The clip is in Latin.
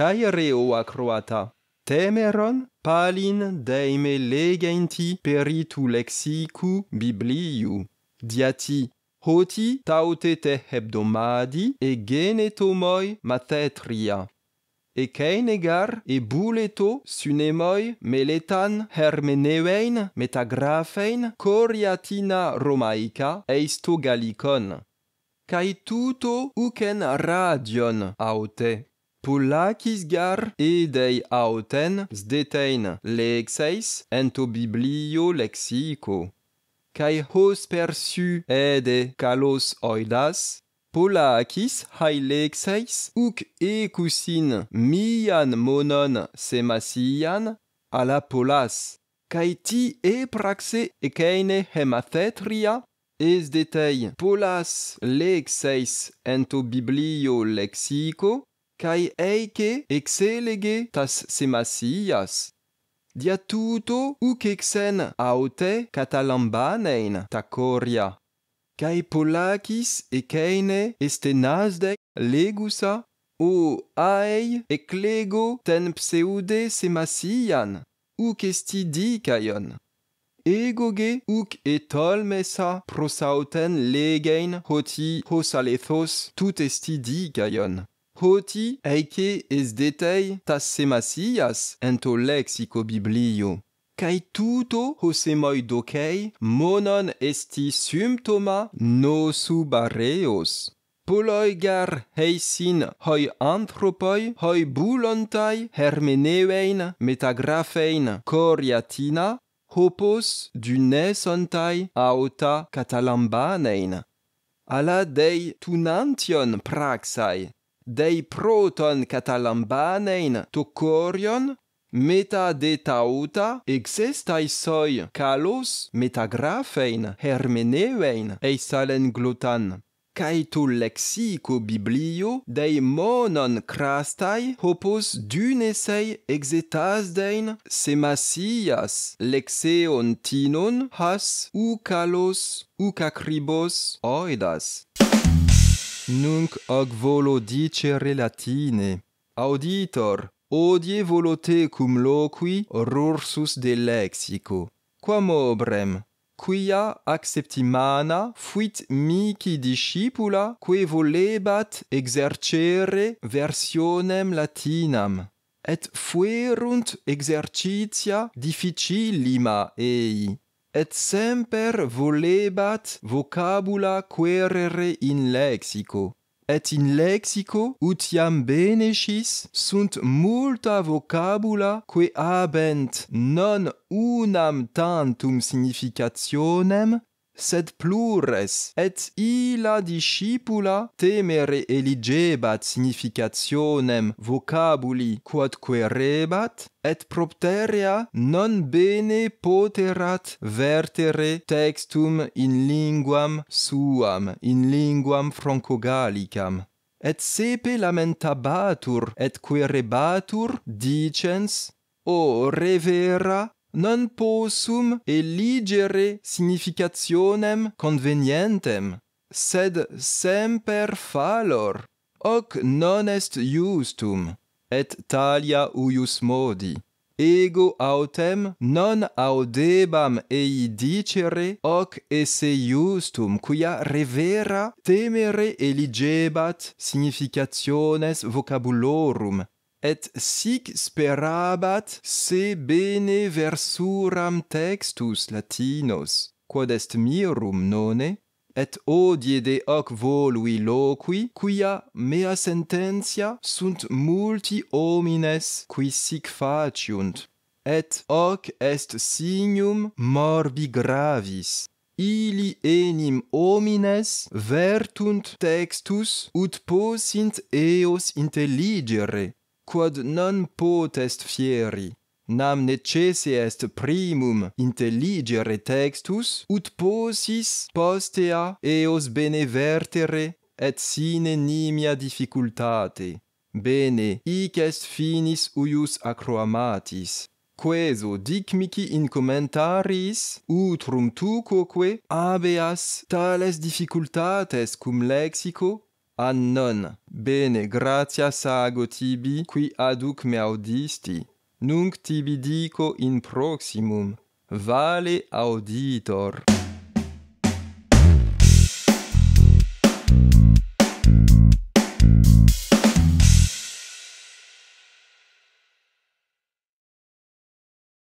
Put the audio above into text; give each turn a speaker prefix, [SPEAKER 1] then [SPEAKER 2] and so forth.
[SPEAKER 1] kai reo a croata. Temeron palin deime legenti peritu lexicu bibliu. Diati hoti taute te hebdomadi e geneto moi matetria. E keinegar e buleto sunemoi meletan hermenevein metagrafein coriatina romaica eisto gallicon. kai tuto ucen radion aute. Paula gar et dei auten se detaine les biblio lexicou kai hos persu et de calos oidas paula quis haile exercise uk mian monon semassian ala polas kai ti e praxe e kaine hematria et detaille polas les exercise biblio lexicou cae eice excelege tas semasias. Dia tuto uc exen aute catalambanein tacoria, cae polacis eceine este nasde legusa, o aei eclego ten pseude semasian, uc esti dicaion. Egoge uc etolmesa prosauten legein hoti hos alethos tut esti dicaion hoti eike es detei tas semasias ento lexico biblio. Cai tuto hosemoi docei monon esti symptoma nosu bareos. Poloi gar heisin hoi anthropoi hoi bulontai hermeneuein metagrafein coriatina hopos du nesontai aota catalambanein. Ala dei tunantion praxai dei proton catalambanein to corion meta de tauta existai soi calos metagrafein hermeneuein e salen glutan cae tu lexico biblio dei monon crastai hopus dunesei exetasdein semasias lexeon tinon, has ucalos ucacribos oidas nunc hoc volo dicere latine auditor odie volo te cum loqui rursus de lexico quam obrem quia acceptimana fuit mihi discipula quo volebat exercere versionem latinam et fuerunt exercitia difficilima ei et semper volebat vocabula querere in lexico et in lexico ut iam benecis sunt multa vocabula quae habent non unam tantum significationem sed plures et illa discipula temere eligebat significationem vocabuli quod querebat et propteria non bene poterat vertere textum in linguam suam in linguam francogallicam et sepe lamentabatur et querebatur dicens o revera non possum eligere significationem convenientem, sed semper fallor, hoc non est justum, et talia uius modi. Ego autem non audebam ei dicere hoc esse justum, quia revera temere eligebat significationes vocabulorum, et sic sperabat se bene versuram textus latinos quod est mirum nonne et odie de hoc volui loqui quia mea sententia sunt multi homines qui sic faciunt et hoc est signum morbi gravis Ili enim homines vertunt textus ut possint eos intelligere quod non potest fieri nam necesse est primum intelligere textus ut posis postea eos bene vertere et sine nimia difficultate bene hic est finis huius acroamatis Queso dic mihi in commentaris utrum tu quoque habeas tales difficultates cum lexico an non, bene gratias ago tibi, qui aduc me audisti. Nunc tibi dico in proximum, vale auditor. Vale auditor.